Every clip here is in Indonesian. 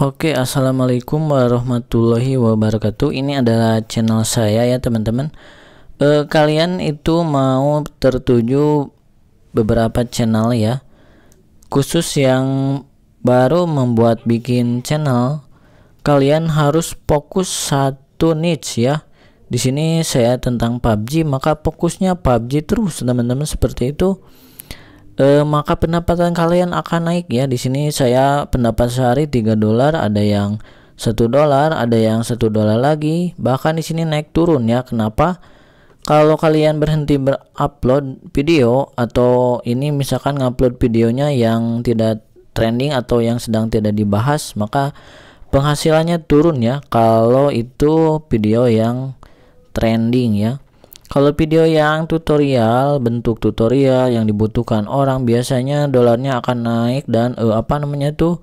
Oke, assalamualaikum warahmatullahi wabarakatuh. Ini adalah channel saya ya teman-teman. E, kalian itu mau tertuju beberapa channel ya, khusus yang baru membuat bikin channel. Kalian harus fokus satu niche ya. Di sini saya tentang PUBG, maka fokusnya PUBG terus teman-teman seperti itu e, maka pendapatan kalian akan naik ya. Di sini saya pendapat sehari 3 dolar, ada yang satu dolar, ada yang satu dolar lagi, bahkan di sini naik turun ya. Kenapa? Kalau kalian berhenti berupload video atau ini misalkan ngupload videonya yang tidak trending atau yang sedang tidak dibahas, maka penghasilannya turun ya. Kalau itu video yang trending ya. Kalau video yang tutorial, bentuk tutorial yang dibutuhkan orang biasanya dolarnya akan naik dan eh, apa namanya tuh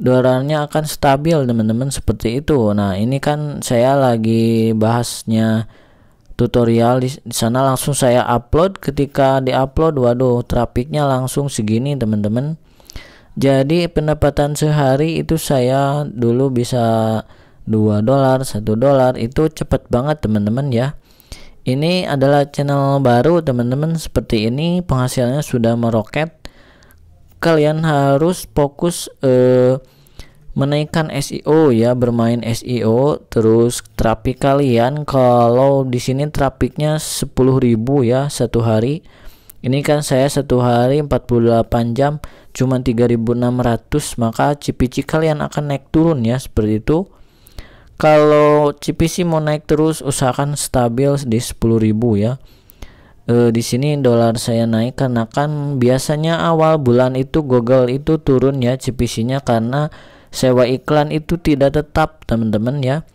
dolarnya akan stabil teman-teman seperti itu. Nah, ini kan saya lagi bahasnya tutorial di, sana langsung saya upload ketika di upload waduh trafiknya langsung segini teman-teman. Jadi pendapatan sehari itu saya dulu bisa 2 dolar, 1 dolar itu cepet banget teman-teman ya ini adalah channel baru teman-teman seperti ini penghasilannya sudah meroket. Kalian harus fokus eh, menaikkan SEO ya, bermain SEO terus traffic kalian kalau di sini trafiknya 10.000 ya satu hari. Ini kan saya satu hari 48 jam cuma 3600 maka cipici kalian akan naik turun ya seperti itu kalau CPC mau naik terus usahakan stabil di 10.000 ya e, di sini dolar saya naik karena kan biasanya awal bulan itu Google itu turun ya CPC-nya karena sewa iklan itu tidak tetap teman-teman ya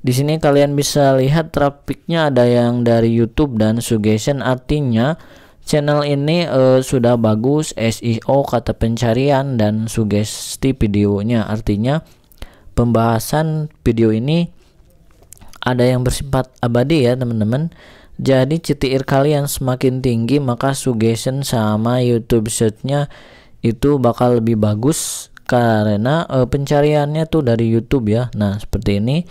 di sini kalian bisa lihat trafiknya ada yang dari YouTube dan suggestion artinya channel ini e, sudah bagus SEO kata pencarian dan sugesti videonya artinya pembahasan video ini ada yang bersifat abadi ya teman-teman jadi CTR kalian semakin tinggi maka suggestion sama YouTube searchnya itu bakal lebih bagus karena e, pencariannya tuh dari YouTube ya nah seperti ini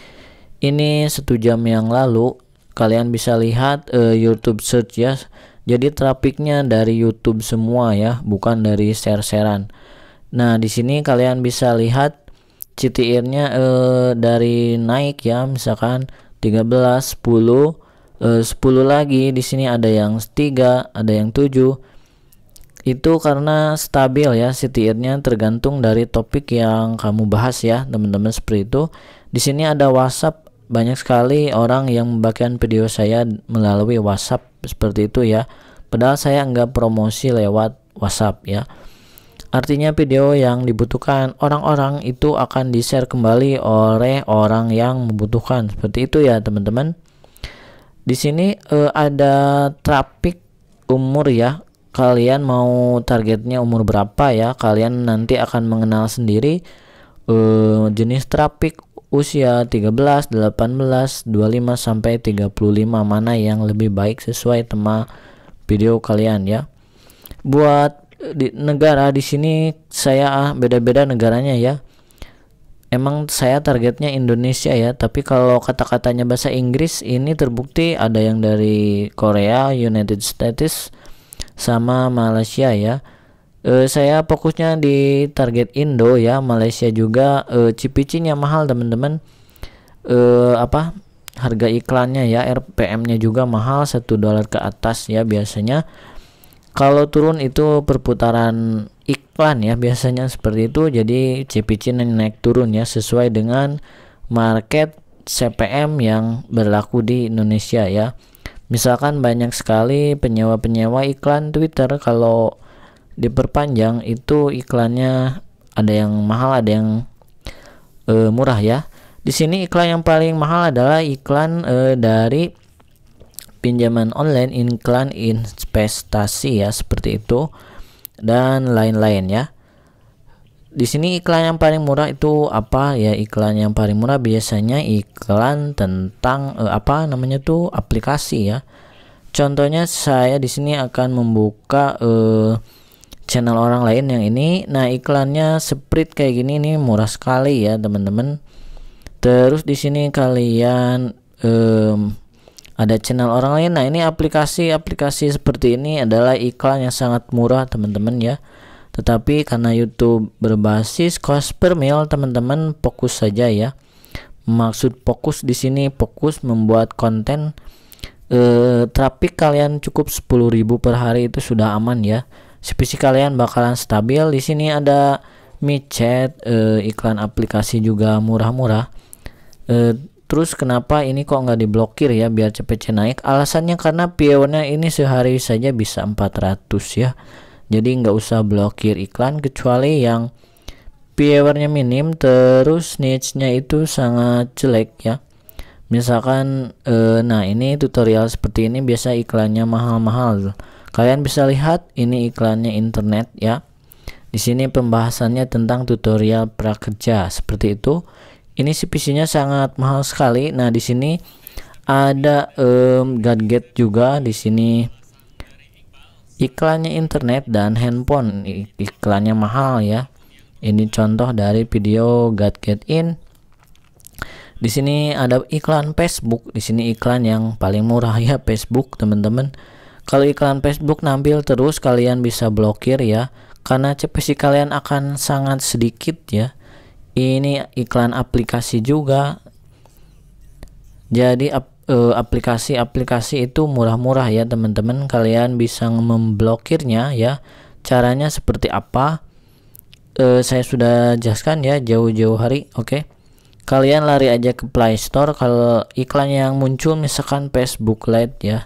ini satu jam yang lalu kalian bisa lihat e, YouTube search ya jadi trafiknya dari YouTube semua ya bukan dari share-sharean nah di sini kalian bisa lihat CTR-nya uh, eh, dari naik ya misalkan 13 10 eh, 10 lagi di sini ada yang 3 ada yang 7 itu karena stabil ya CTR-nya tergantung dari topik yang kamu bahas ya teman-teman seperti itu di sini ada WhatsApp banyak sekali orang yang membagikan video saya melalui WhatsApp seperti itu ya padahal saya nggak promosi lewat WhatsApp ya Artinya video yang dibutuhkan orang-orang itu akan di-share kembali oleh orang yang membutuhkan. Seperti itu ya, teman-teman. Di sini uh, ada traffic umur ya. Kalian mau targetnya umur berapa ya? Kalian nanti akan mengenal sendiri uh, jenis traffic usia 13, 18, 25 sampai 35 mana yang lebih baik sesuai tema video kalian ya. Buat di negara di sini saya ah beda-beda negaranya ya emang saya targetnya Indonesia ya tapi kalau kata-katanya bahasa Inggris ini terbukti ada yang dari Korea United States sama Malaysia ya e, saya fokusnya di target Indo ya Malaysia juga e, eh, cipicinya mahal teman-teman e, apa harga iklannya ya RPM-nya juga mahal satu dolar ke atas ya biasanya kalau turun itu perputaran iklan ya biasanya seperti itu jadi CPC naik turun ya sesuai dengan market CPM yang berlaku di Indonesia ya misalkan banyak sekali penyewa-penyewa iklan Twitter kalau diperpanjang itu iklannya ada yang mahal ada yang e, murah ya di sini iklan yang paling mahal adalah iklan e, dari pinjaman online iklan investasi ya seperti itu dan lain-lain ya di sini iklan yang paling murah itu apa ya iklan yang paling murah biasanya iklan tentang eh, apa namanya tuh aplikasi ya contohnya saya di sini akan membuka eh, channel orang lain yang ini nah iklannya sprit kayak gini ini murah sekali ya teman-teman terus di sini kalian eh, ada channel orang lain. Nah, ini aplikasi-aplikasi seperti ini adalah iklan yang sangat murah, teman-teman ya. Tetapi karena YouTube berbasis cost per mil, teman-teman fokus saja ya. Maksud fokus di sini fokus membuat konten eh traffic kalian cukup 10.000 per hari itu sudah aman ya. CPC kalian bakalan stabil. Di sini ada micet e, iklan aplikasi juga murah-murah. Eh, terus kenapa ini kok nggak diblokir ya biar CPC naik alasannya karena pionnya e ini sehari saja bisa 400 ya jadi nggak usah blokir iklan kecuali yang viewernya minim terus niche-nya itu sangat jelek ya misalkan eh, nah ini tutorial seperti ini biasa iklannya mahal-mahal kalian bisa lihat ini iklannya internet ya di sini pembahasannya tentang tutorial prakerja seperti itu ini si PC-nya sangat mahal sekali nah di sini ada um, gadget juga di sini iklannya internet dan handphone iklannya mahal ya ini contoh dari video gadget in di sini ada iklan Facebook. Di sini iklan yang paling murah ya Facebook, teman-teman. Kalau iklan Facebook nampil terus kalian bisa blokir ya, karena CPC kalian akan sangat sedikit ya ini iklan aplikasi juga jadi e, aplikasi-aplikasi itu murah-murah ya teman-teman kalian bisa memblokirnya ya caranya seperti apa e, saya sudah jelaskan ya jauh-jauh hari oke okay? kalian lari aja ke Play Store kalau iklan yang muncul misalkan Facebook Lite ya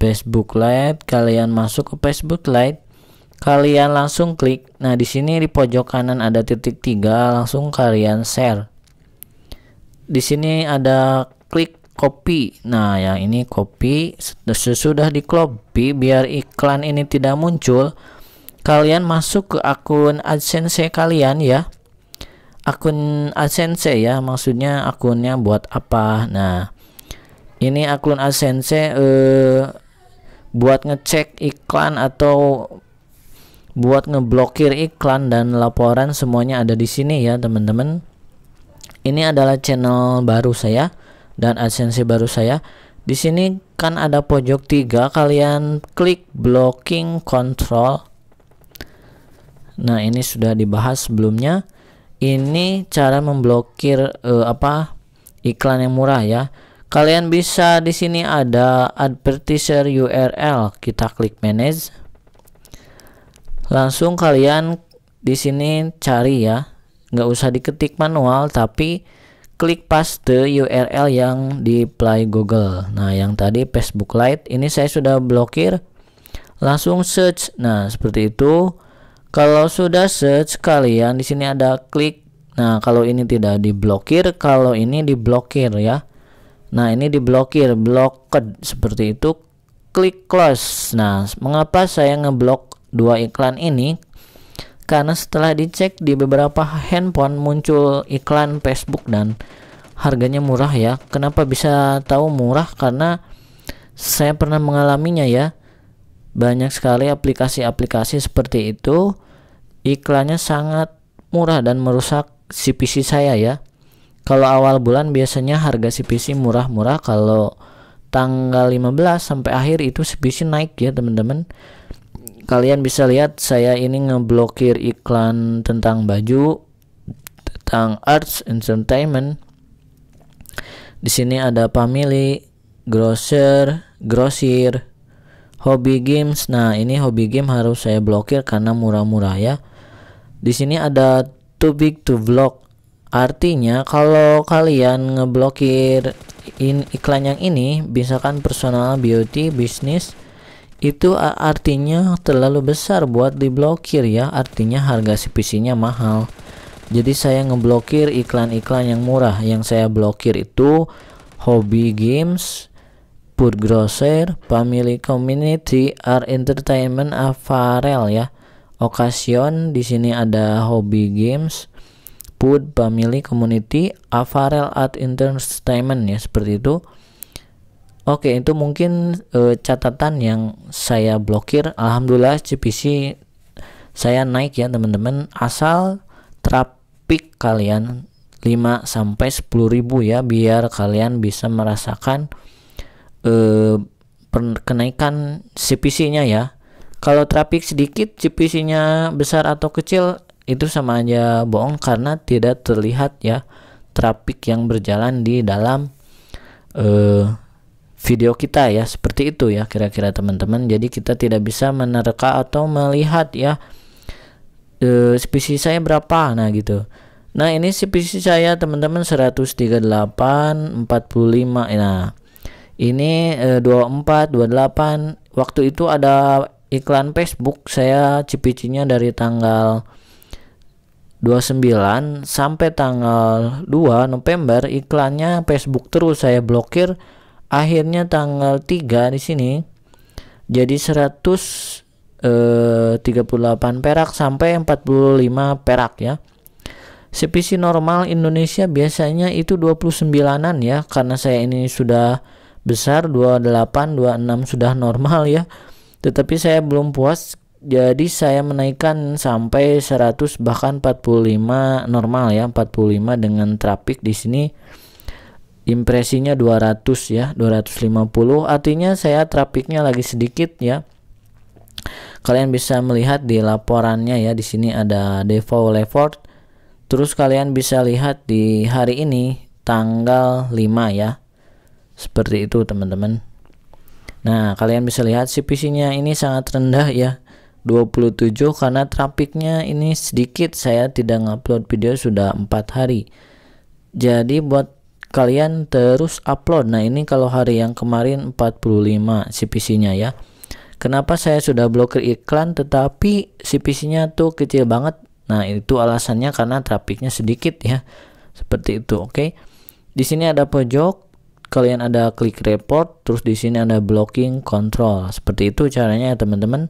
Facebook Lite kalian masuk ke Facebook Lite kalian langsung klik. Nah, di sini di pojok kanan ada titik tiga, langsung kalian share. Di sini ada klik copy. Nah, yang ini copy sesudah di copy biar iklan ini tidak muncul, kalian masuk ke akun AdSense kalian ya. Akun AdSense ya, maksudnya akunnya buat apa? Nah, ini akun AdSense eh buat ngecek iklan atau buat ngeblokir iklan dan laporan semuanya ada di sini ya teman-teman ini adalah channel baru saya dan adsense baru saya di sini kan ada pojok tiga kalian klik blocking control nah ini sudah dibahas sebelumnya ini cara memblokir uh, apa iklan yang murah ya kalian bisa di sini ada advertiser URL kita klik manage langsung kalian di sini cari ya nggak usah diketik manual tapi klik paste URL yang di Play Google nah yang tadi Facebook Lite ini saya sudah blokir langsung search nah seperti itu kalau sudah search kalian di sini ada klik nah kalau ini tidak diblokir kalau ini diblokir ya Nah, ini diblokir, blocked seperti itu. Klik close. Nah, mengapa saya ngeblok dua iklan ini karena setelah dicek di beberapa handphone muncul iklan Facebook dan harganya murah ya. Kenapa bisa tahu murah? Karena saya pernah mengalaminya ya. Banyak sekali aplikasi-aplikasi seperti itu iklannya sangat murah dan merusak CPC saya ya. Kalau awal bulan biasanya harga CPC murah-murah kalau tanggal 15 sampai akhir itu CPC naik ya teman-teman kalian bisa lihat saya ini ngeblokir iklan tentang baju tentang arts entertainment di sini ada family grocer grosir hobi games nah ini hobi game harus saya blokir karena murah-murah ya di sini ada too big to block artinya kalau kalian ngeblokir in iklan yang ini misalkan personal beauty bisnis itu artinya terlalu besar buat diblokir ya artinya harga CPC-nya mahal jadi saya ngeblokir iklan-iklan yang murah yang saya blokir itu hobi games food grocer family community art entertainment apparel ya occasion di sini ada hobi games food family community apparel art entertainment ya seperti itu Oke, itu mungkin e, catatan yang saya blokir. Alhamdulillah CPC saya naik ya, teman-teman. Asal traffic kalian 5 sampai ribu ya biar kalian bisa merasakan e, kenaikan CPC-nya ya. Kalau traffic sedikit, CPC-nya besar atau kecil itu sama aja bohong karena tidak terlihat ya traffic yang berjalan di dalam eh video kita ya seperti itu ya kira-kira teman-teman jadi kita tidak bisa menerka atau melihat ya e, spesies saya berapa nah gitu nah ini spesies saya teman-teman 138 45 nah ini e, 24 28 waktu itu ada iklan Facebook saya cipicinya dari tanggal 29 sampai tanggal 2 November iklannya Facebook terus saya blokir akhirnya tanggal 3 di sini jadi 138 eh, perak sampai 45 perak ya CPC normal Indonesia biasanya itu 29an ya karena saya ini sudah besar 28 26 sudah normal ya tetapi saya belum puas jadi saya menaikkan sampai 100 bahkan 45 normal ya 45 dengan trafik di sini impresinya 200 ya 250 artinya saya trafiknya lagi sedikit ya kalian bisa melihat di laporannya ya di sini ada default level terus kalian bisa lihat di hari ini tanggal 5 ya seperti itu teman-teman nah kalian bisa lihat CPC nya ini sangat rendah ya 27 karena trafiknya ini sedikit saya tidak ngupload video sudah empat hari jadi buat kalian terus upload nah ini kalau hari yang kemarin 45 CPC nya ya kenapa saya sudah blokir iklan tetapi CPC nya tuh kecil banget nah itu alasannya karena trafiknya sedikit ya seperti itu oke okay? di sini ada pojok kalian ada klik report terus di sini ada blocking control seperti itu caranya ya teman-teman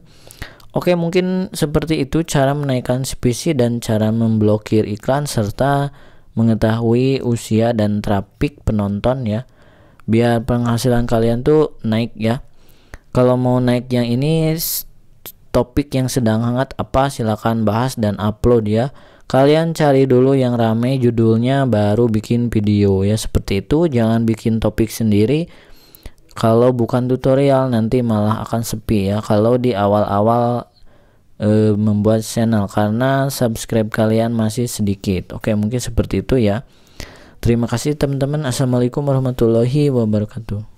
Oke mungkin seperti itu cara menaikkan CPC dan cara memblokir iklan serta mengetahui usia dan trafik penonton ya biar penghasilan kalian tuh naik ya kalau mau naik yang ini topik yang sedang hangat apa silahkan bahas dan upload ya kalian cari dulu yang rame judulnya baru bikin video ya seperti itu jangan bikin topik sendiri kalau bukan tutorial nanti malah akan sepi ya kalau di awal-awal e, membuat channel karena subscribe kalian masih sedikit. Oke, mungkin seperti itu ya. Terima kasih teman-teman. Assalamualaikum warahmatullahi wabarakatuh.